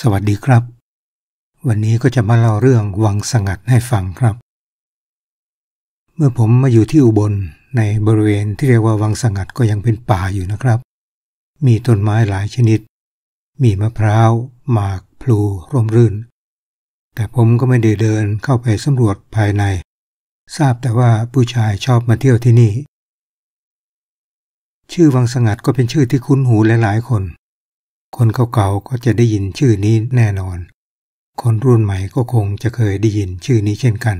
สวัสดีครับ วันนี้ก็จะมาเล่าเรื่องวังสงัดให้ฟังครับ เมื่อผมมาอยู่ที่อุบลในบริเวณที่เรียกว่าวังสงัดก็ยังเป็นป่าอยู่นะครับ มีต้นไม้หลายชนิด มีมะพร้าวหมากพลูร่มรื่น แต่ผมก็ไม่ได้เดินเข้าไปสำรวจภายใน ทราบแต่ว่าผู้ชายชอบมาเที่ยวที่นี่ชื่อวังสงัดก็เป็นชื่อที่คุ้นหูหลายๆคนคนเก่าๆก็จะได้ยินชื่อนี้แน่นอน คนรุ่นใหม่ก็คงจะเคยได้ยินชื่อนี้เช่นกัน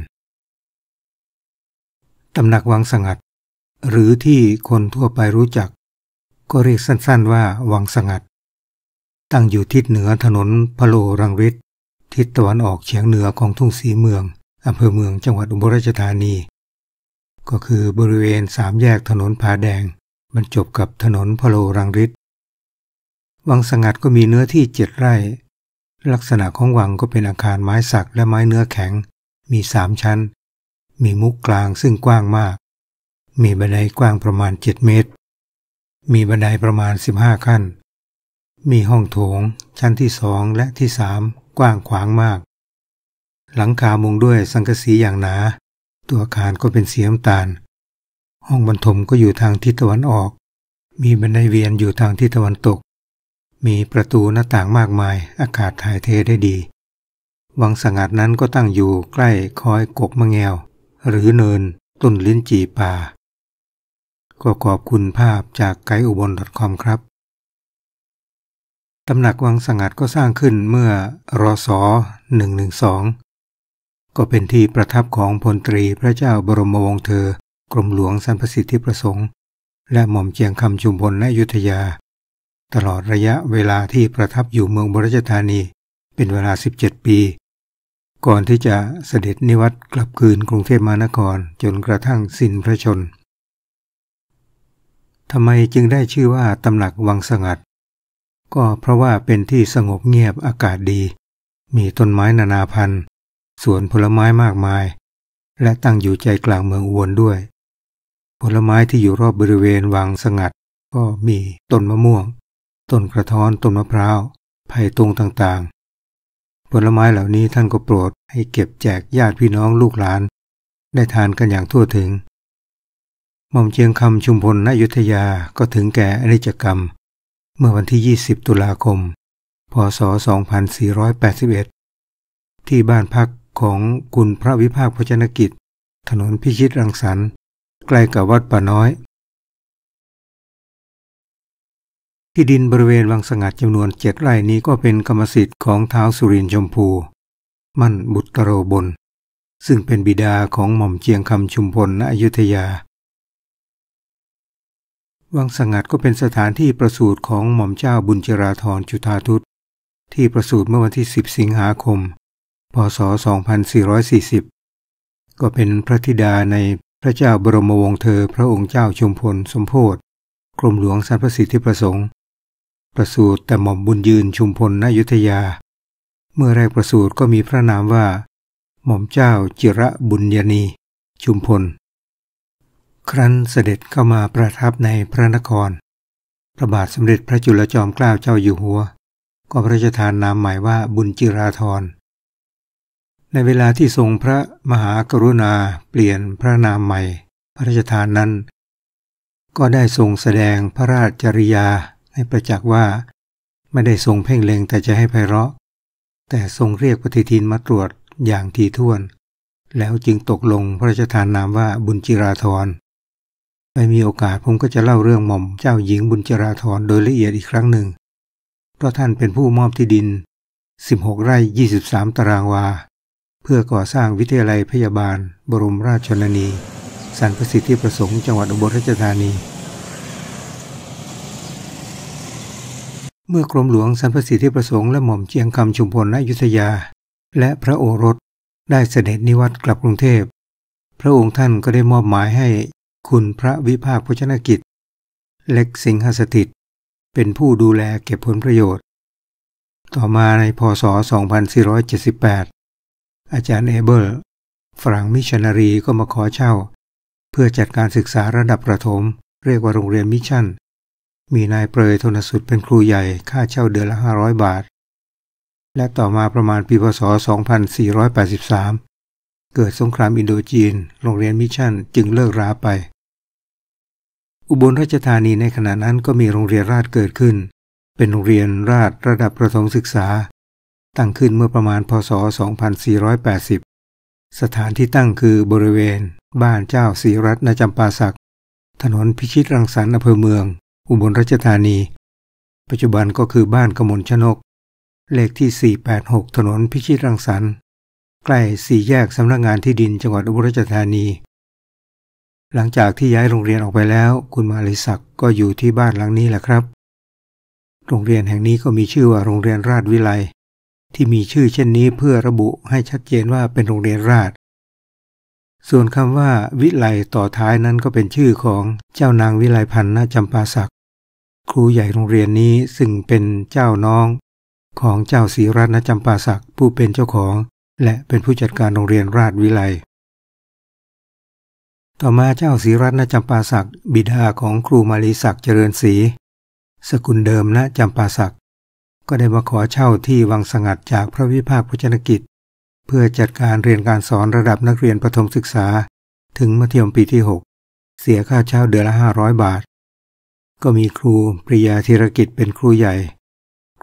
ตำหนักวังสงัด หรือที่คนทั่วไปรู้จักก็เรียกสั้นๆว่าวังสงัด ตั้งอยู่ทิศเหนือถนนพะโลรังริ์ทิศตะวันออกเฉียงเหนือของทุ่งสีเมือง อำเภอเมืองจังหวัดอุบลราชธานี ก็คือบริเวณสามแยกถนนผาแดง มันจบกับถนนพะโลรังริตวังสงัดก็มีเนื้อที่เจ็ดไร่ ลักษณะของวังก็เป็นอาคารไม้สักและไม้เนื้อแข็ง มีสามชั้น มีมุกกลางซึ่งกว้างมาก มีบันไดกว้างประมาณเจ็ดเมตร มีบันไดประมาณสิบห้าขั้น มีห้องโถงชั้นที่สองและที่สามกว้างขวางมาก หลังคามุงด้วยสังกะสีอย่างหนา ตัวอาคารก็เป็นสีน้ำตาลห้องบรรทมก็อยู่ทางทิศตะวันออก มีบันไดเวียนอยู่ทางทิศตะวันตกมีประตูหน้าต่างมากมายอากาศถ่ายเทได้ดี วังสงัดนั้นก็ตั้งอยู่ใกล้คอยกกมะแงว หรือเนินต้นลิ้นจีป่าก็ขอบคุณภาพจากไกด์อุบล .com ครับ ตำหนักวังสงัดก็สร้างขึ้นเมื่อรศ112 ก็เป็นที่ประทับของพลตรีพระเจ้าบรมวงศ์เธอ กรมหลวงสันพสิทธิประสงค์ และหม่อมเจียงคำชุมพลนยุทธยาตลอดระยะเวลาที่ประทับอยู่เมืองบรจธานีเป็นเวลา 17 ปี ก่อนที่จะเสด็จนิวัตกลับคืนกรุงเทพมหานครจนกระทั่งสิ้นพระชน ทำไมจึงได้ชื่อว่าตำหนักวังสงัด ก็เพราะว่าเป็นที่สงบเงียบอากาศดี มีต้นไม้นานาพันธุ์สวนผลไม้มากมาย และตั้งอยู่ใจกลางเมืองอวนด้วยผลไม้ที่อยู่รอบบริเวณวังสงัดก็มีต้นมะม่วงต้นกระท้อนต้นมะพร้าวไผ่ตุงต่างๆผลไม้เหล่านี้ท่านก็โปรดให้เก็บแจกญาติพี่น้องลูกหลาน ได้ทานกันอย่างทั่วถึงหม่อมเชียงคำชุมพลนยุธยาก็ถึงแก่อนิจกรรม เมื่อวันที่ 20 ตุลาคม พศ2481 ที่บ้านพักของคุณพระวิภาคพจนกิจ ถนนพิชิตรังสรรค์ใกล้กับวัดป่าน้อยที่ดินบริเวณวังสงัดจำนวนเจ็ดไร่นี้ก็เป็นกรรมสิทธิ์ของท้าวสุรินชมพู มั่นบุตรโรบน ซึ่งเป็นบิดาของหม่อมเจียงคำชุมพลณอยุธยาวังสงัดก็เป็นสถานที่ประสูติของหม่อมเจ้าบุญจราธรจุธาทุตที่ประสูติเมื่อวันที่10สิงหาคม พศ2440 ก็เป็นพระธิดาในพระเจ้าบรมวงศ์เธอพระองค์เจ้าชุมพลสมโพธกรมหลวงสรรพสิทธิประสงค์ประสูติแต่หม่อมบุญยืนชุมพลนายุทยา เมื่อแรกประสูติก็มีพระนามว่า หม่อมเจ้าจิระบุญาณีชุมพล ครั้นเสด็จเข้ามาประทับในพระนครพระบาทสมเด็จพระจุลจอมเกล้าเจ้าอยู่หัว ก็พระราชทานนามหมายว่าบุญจิราธร ในเวลาที่ทรงพระมหากรุณาเปลี่ยนพระนามใหม่ พระราชทานนั้น ก็ได้ทรงแสดงพระราชจริยาให้ประจักษ์ว่าไม่ได้ทรงเพ่งเล็งแต่จะให้ไพเราะ แต่ทรงเรียกปฏิทินมาตรวจอย่างทีท่วน แล้วจึงตกลงพระราชทานนามว่าบุญจิราธรไม่มีโอกาสผมก็จะเล่าเรื่องหม่อมเจ้าหญิงบุญจิราธรโดยละเอียดอีกครั้งหนึ่งเพราะท่านเป็นผู้มอบที่ดิน 16 ไร่23ตารางวา เพื่อก่อสร้างวิทยาลัยพยาบาลบรมราชชนนีสันประสิทธิประสงค์จังหวัดอุบลราชธานีเมื่อกรมหลวงสรรพสิทธิประสงค์และหม่อมเจียงคำชุมพลายุธยาและพระโอรสได้เสด็จนิวัตกลับกรุงเทพ พระองค์ท่านก็ได้มอบหมายให้คุณพระวิภาคพชนกิจ เล็กสิงหสถิตเป็นผู้ดูแลเก็บผลประโยชน์ ต่อมาในพศ 2478 อาจารย์เอเบิล ฝรั่งมิชชันนารีก็มาขอเช่า เพื่อจัดการศึกษาระดับประถมเรียกว่าโรงเรียนมิชชั่นมีนายเปรยทนสุดเป็นครูใหญ่ค่าเช่าเดือนละห้าร้อยบาท และต่อมาประมาณปีพศ2483 เกิดสงครามอินโดจีน โรงเรียนมิชชั่นจึงเลิกราไป อุบลราชธานีในขณะนั้นก็มีโรงเรียนราชเกิดขึ้น เป็นโรงเรียนราชระดับประถมศึกษา ตั้งขึ้นเมื่อประมาณพศ 2480 สถานที่ตั้งคือบริเวณ บ้านเจ้าศรีรัตนจำปาสักถนนพิชิตรังสรรค์อำเภอเมืองอุบลราชธานี ปัจจุบันก็คือบ้านกมลชนก เลขที่ 486 ถนน พิชิตรังสรรค์ใกล้สี่แยกสำนักงงานที่ดินจังหวัดอุบลราชธานี หลังจากที่ย้ายโรงเรียนออกไปแล้ว คุณมาลิศักก็อยู่ที่บ้านหลังนี้แหละครับ โรงเรียนแห่งนี้ก็มีชื่อว่าโรงเรียนราชวิไล ที่มีชื่อเช่นนี้เพื่อระบุให้ชัดเจนว่าเป็นโรงเรียนราช ส่วนคำว่าวิไลต่อท้ายนั้นก็เป็นชื่อของเจ้านางวิไลพันธ์จำปาศักครูใหญ่โรงเรียนนี้ซึ่งเป็นเจ้าน้องของเจ้าศรีรัตนจำปาศักผู้เป็นเจ้าของ และเป็นผู้จัดการโรงเรียนราชวิไลต่อมาเจ้าศรีรัตนจำปาศักบิดาของครูมาลีศักเจริญศรีสกุลเดิมณจำปาศักก็ได้มาขอเช่าที่วังสงัดจากพระวิภาคพุนกิจ เพื่อจัดการเรียนการสอนระดับนักเรียนประถมศึกษา ถึงมัธยมปีที่ 6 เสียค่าเช่าเดือนละ500บาทก็มีครูปริยาธิรกิจเป็นครูใหญ่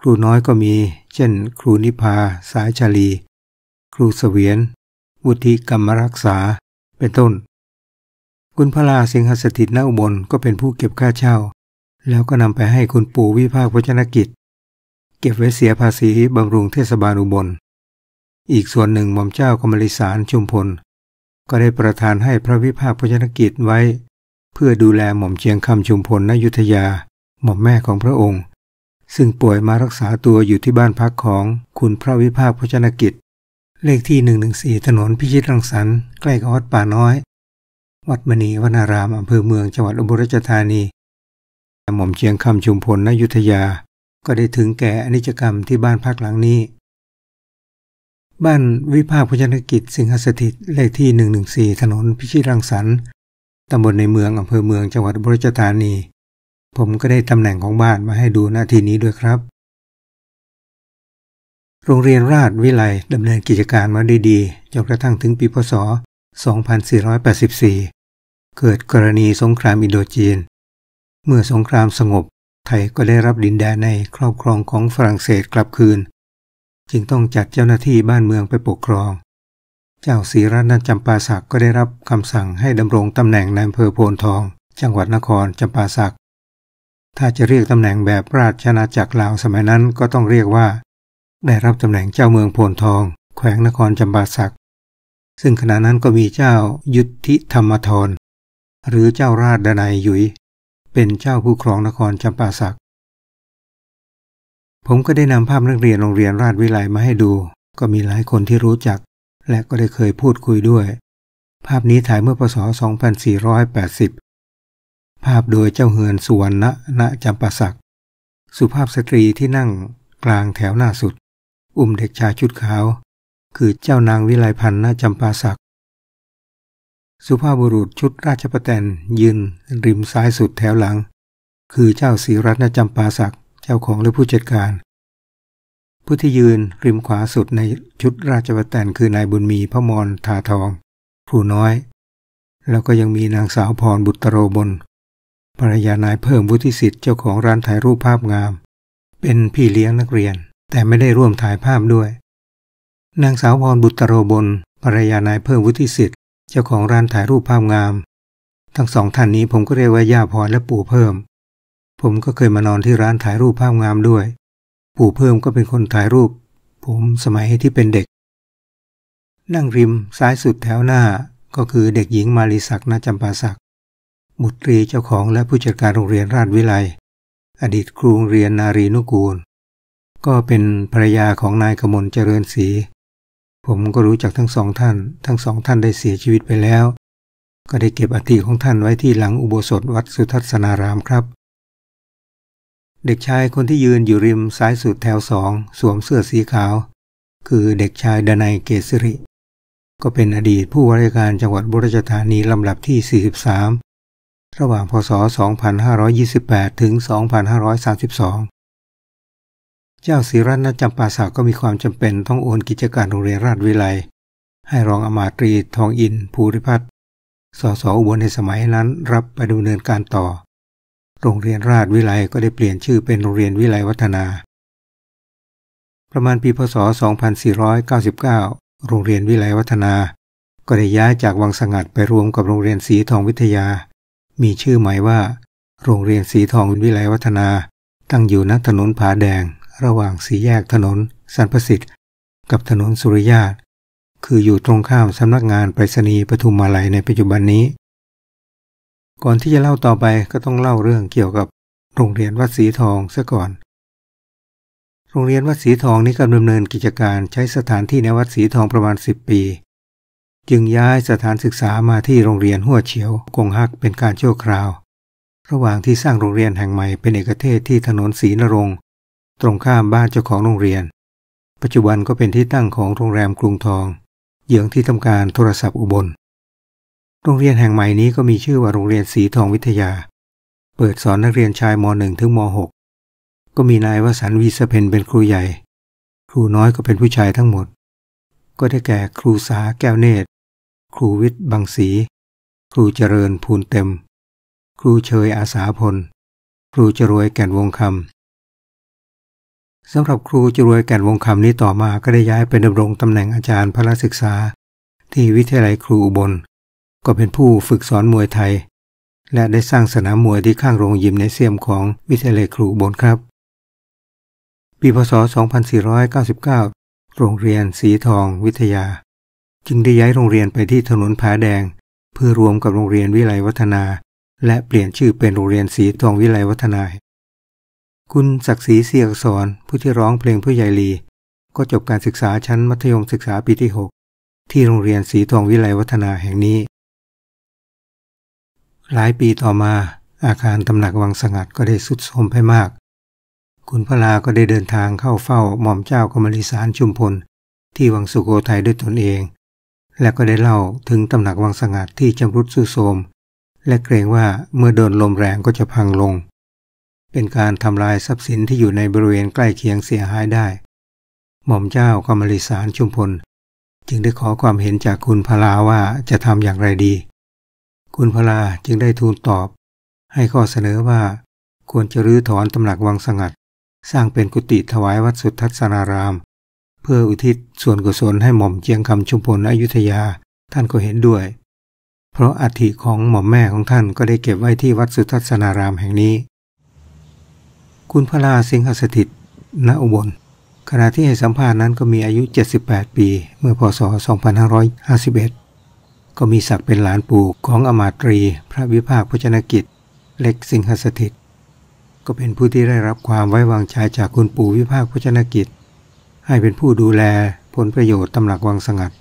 ครูน้อยก็มีเช่นครูนิพาสายชาลี ครูเสวียนวุฒิกรรมรักษาเป็นต้น คุณพระลาสิงหสถิตนาอุบลก็เป็นผู้เก็บค่าเช่า แล้วก็นำไปให้คุณปู่วิภาคพจนกิจ เก็บไว้เสียภาษีบำรุงเทศบาลอุบล อีกส่วนหนึ่งหม่อมเจ้ากมลิสารชุมพล ก็ได้ประทานให้พระวิภาคพจนกิจไว้เพื่อดูแลหม่อมเชียงคำชุมพลนยุทธยา หม่อมแม่ของพระองค์ ซึ่งป่วยมารักษาตัวอยู่ที่บ้านพักของคุณพระวิภาคพชนกิจ เลขที่ 114 ถนนพิชิตรังสรรค์ใกล้กับวัดป่าน้อย วัดมณีวนารามอำเภอ เมืองจังหวัดอุบลราชธานีหม่อมเชียงคำชุมพลนยุทธยาก็ได้ถึงแก่อนิจกรรมที่บ้านพักหลังนี้ บ้านวิภาคพชนกิจ สิงหสถิตเลขที่114ถนนพิชิตรังสรรค์ตำบลในเมืองอำเภอเมืองจังหวัดบุรีรัมย์ผมก็ได้ตำแหน่งของบ้านมาให้ดูหน้าที่นี้ด้วยครับ โรงเรียนราชวิไลดำเนินกิจการมาดีๆจนกระทั่งถึงปีพศ 2484 เกิดกรณีสงครามอินโดจีน เมื่อสงครามสงบ ไทยก็ได้รับดินแดนในครอบครองของฝรั่งเศสกลับคืน จึงต้องจัดเจ้าหน้าที่บ้านเมืองไปปกครองเจ้าศรีรัตนจำปาศักก็ได้รับคำสั่งให้ดำรงตำแหน่งในอำเภอโพนทอง จังหวัดนครจำปาศัก ถ้าจะเรียกตำแหน่งแบบราชนาจักรลาวสมัยนั้นก็ต้องเรียกว่า ได้รับตำแหน่งเจ้าเมืองโพนทอง แขวงนครจำปาศัก ซึ่งขณะนั้นก็มีเจ้ายุทธิธรรมทรหรือเจ้าราชดนายยุย เป็นเจ้าผู้ครองนครจำปาศัก ผมก็ได้นำภาพนักเรียนโรงเรียนราชวิไลมาให้ดู ก็มีหลายคนที่รู้จักและก็ได้เคยพูดคุยด้วย ภาพนี้ถ่ายเมื่อพศ2480 ภาพโดยเจ้าเฮือนสุวรรณณจำปาสักสุภาพสตรีที่นั่งกลางแถวหน้าสุด อุ้มเด็กชายชุดขาว คือเจ้านางวิไลพันธ์ณจำปาสักสุภาพบุรุษชุดราชประแตน ยืน ริมซ้ายสุดแถวหลัง คือเจ้าศรีรัตน์จำปาสักเจ้าของและผู้จัดการผู้ที่ยืนริมขวาสุดในชุดราชบัตแตนคือนายบุญมีพระมรทาทองครูน้อย แล้วก็ยังมีนางสาวพรบุตรโรบลภรรยานายเพิ่มวุฒิสิทธิ์เจ้าของร้านถ่ายรูปภาพงาม เป็นพี่เลี้ยงนักเรียน แต่ไม่ได้ร่วมถ่ายภาพด้วย นางสาวพรบุตรโรบลภรรยานายเพิ่มวุฒิสิทธิ์เจ้าของร้านถ่ายรูปภาพงาม ทั้งสองท่านนี้ผมก็เรียกว่าย่าพรและปู่เพิ่ม ผมก็เคยมานอนที่ร้านถ่ายรูปภาพงามด้วยปู่เพิ่มก็เป็นคนถ่ายรูป ผมสมัยที่เป็นเด็ก นั่งริม ซ้ายสุดแถวหน้าก็คือเด็กหญิงมาริศักนาจำปาศักบุตรีเจ้าของและผู้จัดการโรงเรียนราชวิไลอดีตครูโรงเรียนนารีนุกูล ก็เป็นภรยาของนายขมลเจริญศรีผมก็รู้จักทั้งสองท่าน ทั้งสองท่านได้เสียชีวิตไปแล้ว ก็ได้เก็บอัฐิของท่านไว้ที่หลังอุโบสถวัดสุทัศนารามครับเด็กชายคนที่ยืนอยู่ริมซ้ายสุดแถวสอง สวมเสื้อสีขาว คือเด็กชายดนายเกษริ ก็เป็นอดีตผู้ว่าราชการจังหวัดบุรีรัมย์ลำดับที่ 43 ระหว่างพศ 2528 ถึง 2532 เจ้าศรรัตนจำปาสักก็มีความจำเป็นต้องโอนกิจการโรงเรียนราชวิไลให้รองอมาตรีทองอินภูริพัฒน์สสอุบลในสมัยนั้นรับไปดำเนินการต่อโรงเรียนราชวิไลก็ได้เปลี่ยนชื่อเป็นโรงเรียนวิไลวัฒนา ประมาณปีพศ 2499 โรงเรียนวิไลวัฒนา ก็ได้ย้ายจากวังสงัดไปรวมกับโรงเรียนสีทองวิทยา มีชื่อใหม่ว่า โรงเรียนสีทองวิไลวัฒนา ตั้งอยู่ณถนนผาแดง ระหว่างสีแยกถนน สันประสิทธิ์กับถนนสุริยาตคืออยู่ตรงข้ามสำนักงานไปรษณีย์ปทุมมาลัยในปัจจุบันนี้ก่อนที่จะเล่าต่อไปก็ต้องเล่าเรื่องเกี่ยวกับโรงเรียนวัดสีทองซะก่อน โรงเรียนวัดสีทองนี้กำลังดำเนินกิจการใช้สถานที่ในวัดสีทองประมาณ 10 ปี จึงย้ายสถานศึกษามาที่โรงเรียนหัวเฉียว กงฮักเป็นการชั่วคราว ระหว่างที่สร้างโรงเรียนแห่งใหม่เป็นเอกเทศที่ถนนศรีนรงตรงข้ามบ้านเจ้าของโรงเรียน ปัจจุบันก็เป็นที่ตั้งของโรงแรมกรุงทองเยื้องที่ทำการโทรศัพท์อุบลโรงเรียนแห่งใหม่นี้ก็มีชื่อว่าโรงเรียนสีทองวิทยา เปิดสอนนักเรียนชายม .1 ถึงม .6 ก็มีนายวสันวีสเพนเป็นครูใหญ่ ครูน้อยก็เป็นผู้ชายทั้งหมด ก็ได้แก่ครูสา แก้วเนตร ครูวิทย์บางสี ครูเจริญภูนเต็ม ครูเชยอาสาพล ครูจรวยแก่นวงคำ สำหรับครูจรวยแก่นวงคำนี้ต่อมา ก็ได้ย้ายไปดำรงตำแหน่งอาจารย์พระศึกษาที่วิทยาลัยครูอุบลก็เป็นผู้ฝึกสอนมวยไทย และได้สร้างสนามมวยที่ข้างโรงยิมในเซียมของวิทยาลัยครูบนครับ ปีพศ 2499 โรงเรียนสีทองวิทยา จึงได้ย้ายโรงเรียนไปที่ถนนผาแดง เพื่อรวมกับโรงเรียนวิไลวัฒนา และเปลี่ยนชื่อเป็นโรงเรียนสีทองวิไลวัฒนา คุณศักดิ์ศรีเสียกอรผู้ที่ร้องเพลงผู้ใหญ่ลี ก็จบการศึกษาชั้นมัธยมศึกษาปีที่6ที่โรงเรียนสีทองวิไลวัฒนาแห่งนี้หลายปีต่อมาอาคารตำหนักวังสงัดก็ได้สุดโทรมไปมาก คุณพระลาก็ได้เดินทางเข้าเฝ้า หม่อมเจ้ากมลิสารชุมพลที่วังสุโขทัยด้วยตนเอง และก็ได้เล่าถึงตำหนักวังสงัดที่จำรุดสุดโทรมและเกรงว่าเมื่อโดนลมแรงก็จะพังลง เป็นการทำลายทรัพย์สินที่อยู่ในบริเวณใกล้เคียงเสียหายได้ หม่อมเจ้ากมลิสารชุมพล จึงได้ขอความเห็นจากคุณพลาว่าจะทำอย่างไรดีคุณพลาจึงได้ทูลตอบให้ข้อเสนอว่าควรจะรื้อถอนตำหนักวังสงัด สร้างเป็นกุฏิถวายวัดสุทัศนารามเพื่ออุทิศส่วนกุศลให้หม่อมเจียงคำชุมพลอยุธยาท่านก็เห็นด้วย เพราะอัฐิของหม่อมแม่ของท่านก็ได้เก็บไว้ที่วัดสุทัศนารามแห่งนี้ คุณพลาสิงหสถิตณอุบลขณะที่ให้สัมภาษณ์นั้น ก็มีอายุ 78 ปี เมื่อ พศ 2551ก็มีศักดิ์เป็นหลานปู่ของอมาตรี พระวิภาคพชนกิจ เล็กสิงหสถิตก็เป็นผู้ที่ได้รับความไว้วางใจจากคุณปู่วิภาคพชนกิจ ให้เป็นผู้ดูแลผลประโยชน์ตำหลักวังสงัด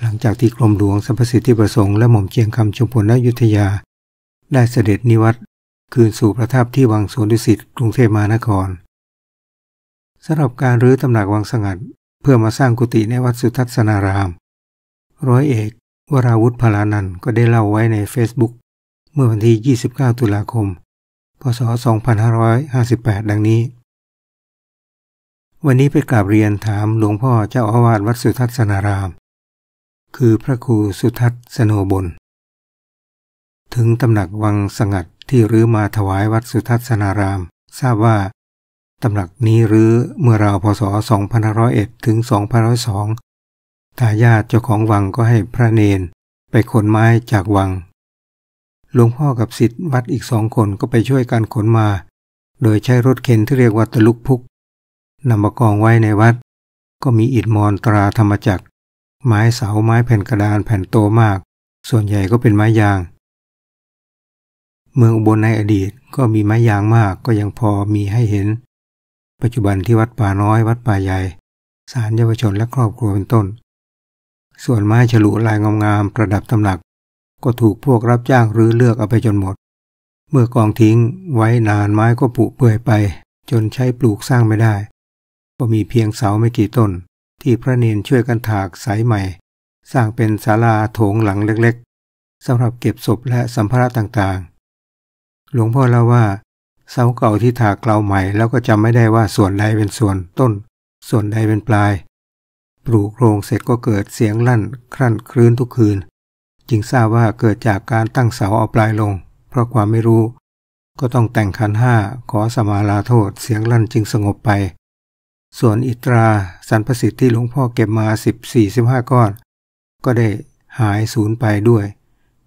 หลังจากที่กรมหลวงสรรพสิทธิประสงค์และหม่อมเชียงคำชมพลนยุทธยา ได้เสด็จนิวัต คืนสู่ประทับที่วังสวนดุสิตกรุงเทพมหานครสำหรับการรื้อตำหนักวังสงัด เพื่อมาสร้างกุฏิในวัดสุทัศนาราม ร้อยเอกวราวุธพลานันก็ได้เล่าไว้ใน Facebook เมื่อวันที่ 29 ตุลาคม พศ 2558 ดังนี้ วันนี้ไปกราบเรียนถามหลวงพ่อเจ้าอาวาสวัดสุทัศนาราม คือพระครูสุทัศสโนบนถึงตำหนักวังสงัดที่รื้อมาถวายวัดสุทัศนาราม ทราบว่าตำหนักนี้รื้อเมื่อราวพศ 2501 ถึง2502ทายาทเจ้าของวังก็ให้พระเนนไปขนไม้จากวัง หลวงพ่อกับสิทธิ์วัดอีกสองคนก็ไปช่วยกันขนมา โดยใช้รถเข็นที่เรียกว่าตะลุกพุก นำมากองไว้ในวัด ก็มีอิฐมอนตราธรรมจักร ไม้เสาไม้แผ่นกระดานแผ่นโตมาก ส่วนใหญ่ก็เป็นไม้ยาง เมืองอุบลในอดีตก็มีไม้ยางมากก็ยังพอมีให้เห็น ปัจจุบันที่วัดป่าน้อยวัดป่าใหญ่ ศาลเยาวชนและครอบครัวเป็นต้นส่วนไม้ฉลุลายงามๆประดับตำหนัก ก็ถูกพวกรับจ้างรื้อเลือกเอาไปจนหมด เมื่อกองทิ้งไว้นานไม้ก็ปุเปื่อยไป จนใช้ปลูกสร้างไม่ได้ ก็มีเพียงเสาไม่กี่ต้น ที่พระเนนช่วยกันถากสายใหม่ สร้างเป็นศาลาโถงหลังเล็กๆสำหรับเก็บศพและสัมภาระต่างๆ หลวงพ่อเล่าว่า เสาเก่าที่ถากเกลาใหม่แล้วก็จำไม่ได้ว่าส่วนใดเป็นส่วนต้น ส่วนใดเป็นปลายปลูกโรงเสร็จก็เกิดเสียงลั่นครั่นครื้นทุกคืน จึงทราบว่าเกิดจากการตั้งเสาเอาปลายลง เพราะความไม่รู้ก็ต้องแต่งขันห้าขอสมาลาโทษเสียงลั่นจึงสงบไป ส่วนอิตราสรรพสิทธิ์ที่หลวงพ่อเก็บมาส4ิบี่สิบห้าก้อน ก็ได้หายสูญไปด้วย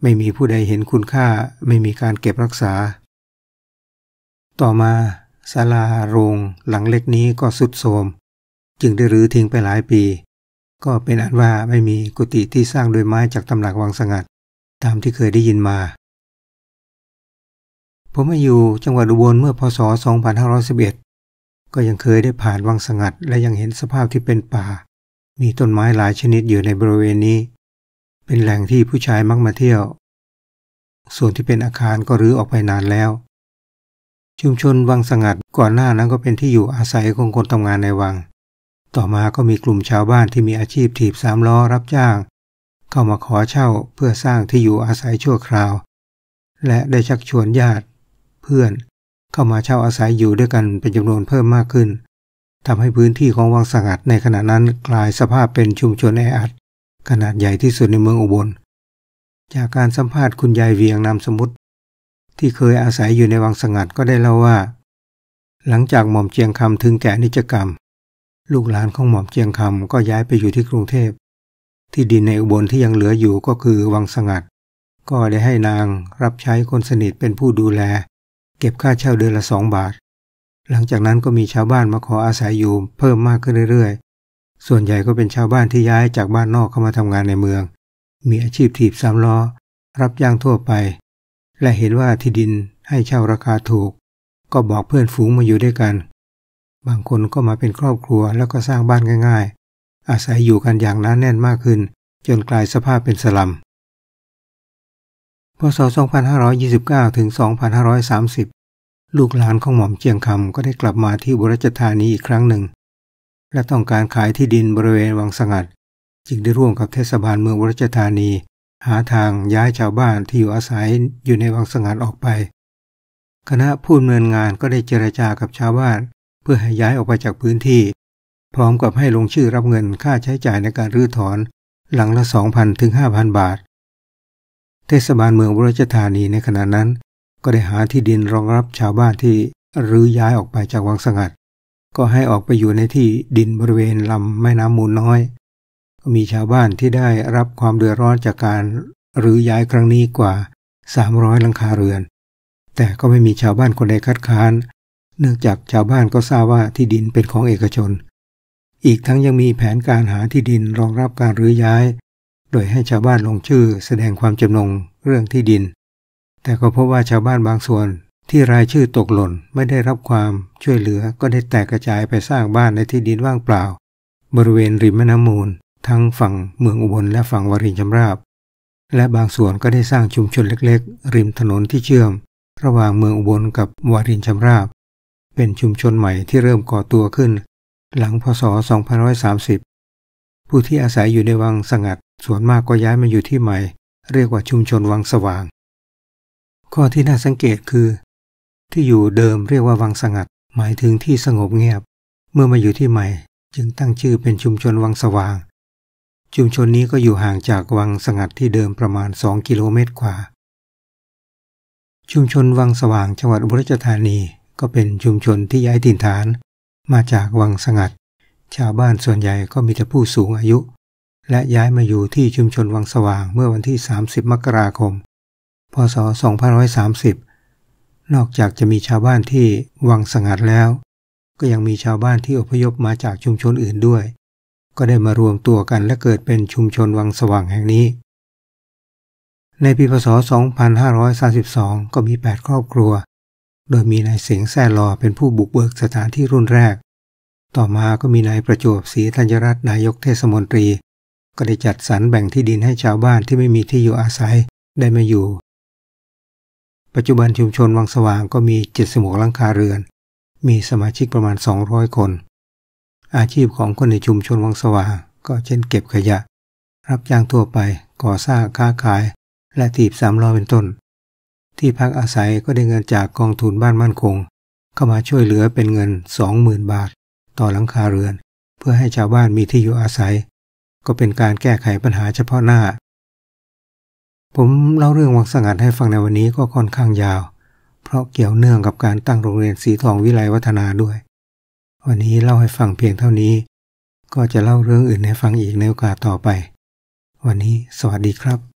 ไม่มีผู้ใดเห็นคุณค่าไม่มีการเก็บรักษา ต่อมาศาลาโรงหลังเล็กนี้ก็สุดโทมจึงได้รื้อทิ้งไปหลายปี ก็เป็นอันว่าไม่มีกุฏิที่สร้างโดยไม้จากตำหลักวังสงัด ตามที่เคยได้ยินมา ผมมาอยู่จังหวัดอุบลเมื่อพศ 2511 ก็ยังเคยได้ผ่านวังสงัดและยังเห็นสภาพที่เป็นป่า มีต้นไม้หลายชนิดอยู่ในบริเวณนี้ เป็นแหล่งที่ผู้ชายมักมาเที่ยว ส่วนที่เป็นอาคารก็รื้อออกไปนานแล้ว ชุมชนวังสงัดก่อนหน้านั้นก็เป็นที่อยู่อาศัยของคนทำงานในวังต่อมาก็มีกลุ่มชาวบ้านที่มีอาชีพถีบสามล้อรับจ้าง เข้ามาขอเช่าเพื่อสร้างที่อยู่อาศัยชั่วคราว และได้ชักชวนญาติ เพื่อนเข้ามาเช่าอาศัยอยู่ด้วยกันเป็นจำนวนเพิ่มมากขึ้นทำให้พื้นที่ของวังสังัดในขณะนั้นกลายสภาพเป็นชุมชนแออัด ขนาดใหญ่ที่สุดในเมืองอุบล จากการสัมภาษณ์คุณยายเวียงนามสมมติที่เคยอาศัยอยู่ในวังสังัดก็ได้เล่าว่า หลังจากหม่อมเจียงคำถึงแก่นิจกรรมลูกหลานของหม่อมเจียงคำก็ย้ายไปอยู่ที่กรุงเทพ ที่ดินในอุบลที่ยังเหลืออยู่ก็คือวังสงัด ก็ได้ให้นางรับใช้คนสนิทเป็นผู้ดูแล เก็บค่าเช่าเดือนละสองบาท หลังจากนั้นก็มีชาวบ้านมาขออาศัยอยู่ เพิ่มมากขึ้นเรื่อยๆ ส่วนใหญ่ก็เป็นชาวบ้านที่ย้ายจากบ้านนอกเข้ามาทำงานในเมือง มีอาชีพถีบสามล้อรับย่างทั่วไป และเห็นว่าที่ดินให้เช่าราคาถูก ก็บอกเพื่อนฝูงมาอยู่ด้วยกันบางคนก็มาเป็นครอบครัวแล้วก็สร้างบ้านง่ายๆ อาศัยอยู่กันอย่างนั้นแน่นมากขึ้น จนกลายสภาพเป็นสลัมพศ 2529 ถึง 2530 ลูกหลานของหม่อมเจียงคำก็ได้กลับมาที่บรรจธานีอีกครั้งหนึ่ง และต้องการขายที่ดินบริเวณวังสงัด จึงได้ร่วมกับเทศบาลเมืองบรรจธานี หาทางย้ายชาวบ้านที่อยู่อาศัยอยู่ในวังสงัดออกไปคณะผู้ดำเนินงานก็ได้เจรจากับชาวบ้านเพื่อให้ย้ายออกไปจากพื้นที่พร้อมกับให้ลงชื่อรับเงินค่าใช้จ่ายในการรื้อถอนหลังละ2,000ถึง5,000บาท เทศบาลเมืองบรจธานีในขณะนั้นก็ได้หาที่ดินรองรับชาวบ้านที่รื้อย้ายออกไปจากวังสงัด ก็ให้ออกไปอยู่ในที่ดินบริเวณลำแม่น้ำมูลน้อยมีชาวบ้านที่ได้รับความเดือดร้อนจากการรื้อย้ายครั้งนี้กว่า300หลังคาเรือน แต่ก็ไม่มีชาวบ้านคนใดคัดค้านเนื่องจากชาวบ้านก็ทราบว่าที่ดินเป็นของเอกชน อีกทั้งยังมีแผนการหาที่ดินรองรับการรื้อย้าย โดยให้ชาวบ้านลงชื่อแสดงความจำนงเรื่องที่ดิน แต่ก็พบว่าชาวบ้านบางส่วนที่รายชื่อตกหล่นไม่ได้รับความช่วยเหลือก็ได้แตกกระจายไปสร้างบ้านในที่ดินว่างเปล่า บริเวณริมแม่น้ำมูล ทั้งฝั่งเมืองอุบลและฝั่งวารินชำราบ และบางส่วนก็ได้สร้างชุมชนเล็กๆ ริมถนนที่เชื่อม ระหว่างเมืองอุบลกับวารินชำราบเป็นชุมชนใหม่ที่เริ่มก่อตัวขึ้น หลังพศ2530ผู้ที่อาศัยอยู่ในวังสงัด ส่วนมากก็ย้ายมาอยู่ที่ใหม่ เรียกว่าชุมชนวังสว่าง ข้อที่น่าสังเกตคือ ที่อยู่เดิมเรียกว่าวังสงัด หมายถึงที่สงบเงียบ เมื่อมาอยู่ที่ใหม่ จึงตั้งชื่อเป็นชุมชนวังสว่าง ชุมชนนี้ก็อยู่ห่างจากวังสงัดที่เดิมประมาณ2กิโลเมตรกว่า ชุมชนวังสว่างจังหวัดอุบลราชธานีก็เป็นชุมชนที่ย้ายถิ่นฐานมาจากวังสงัด ชาวบ้านส่วนใหญ่ก็มีแต่ผู้สูงอายุ และย้ายมาอยู่ที่ชุมชนวังสว่างเมื่อวันที่ 30 มกราคม พศ 2530 นอกจากจะมีชาวบ้านที่วังสงัดแล้ว ก็ยังมีชาวบ้านที่อพยพมาจากชุมชนอื่นด้วย ก็ได้มารวมตัวกันและเกิดเป็นชุมชนวังสว่างแห่งนี้ ในปีพศ 2532 ก็มี 8 ครอบครัวโดยมีนายเสียงแซ่ลอเป็นผู้บุกเบิกสถานที่รุ่นแรก ต่อมาก็มีนายประจวบศรีธัญรัตน์นายกเทศมนตรี ก็ได้จัดสรรแบ่งที่ดินให้ชาวบ้านที่ไม่มีที่อยู่อาศัยได้มาอยู่ ปัจจุบันชุมชนวังสว่างก็มีเจ็ดสมุกหลังคาเรือน มีสมาชิกประมาณ 200 คน อาชีพของคนในชุมชนวังสว่างก็เช่นเก็บขยะ รับจ้างทั่วไป ก่อสร้างค้าขาย และตีบสามล้อเป็นต้นที่พักอาศัยก็ได้เงินจากกองทุนบ้านมั่นคง เข้ามาช่วยเหลือเป็นเงิน20,000 บาท ต่อหลังคาเรือน เพื่อให้ชาวบ้านมีที่อยู่อาศัย ก็เป็นการแก้ไขปัญหาเฉพาะหน้า ผมเล่าเรื่องวังสงัดให้ฟังในวันนี้ก็ค่อนข้างยาว เพราะเกี่ยวเนื่องกับการตั้งโรงเรียนสีทองวิไลวัฒนาด้วย วันนี้เล่าให้ฟังเพียงเท่านี้ ก็จะเล่าเรื่องอื่นให้ฟังอีกในโอกาสต่อไป วันนี้สวัสดีครับ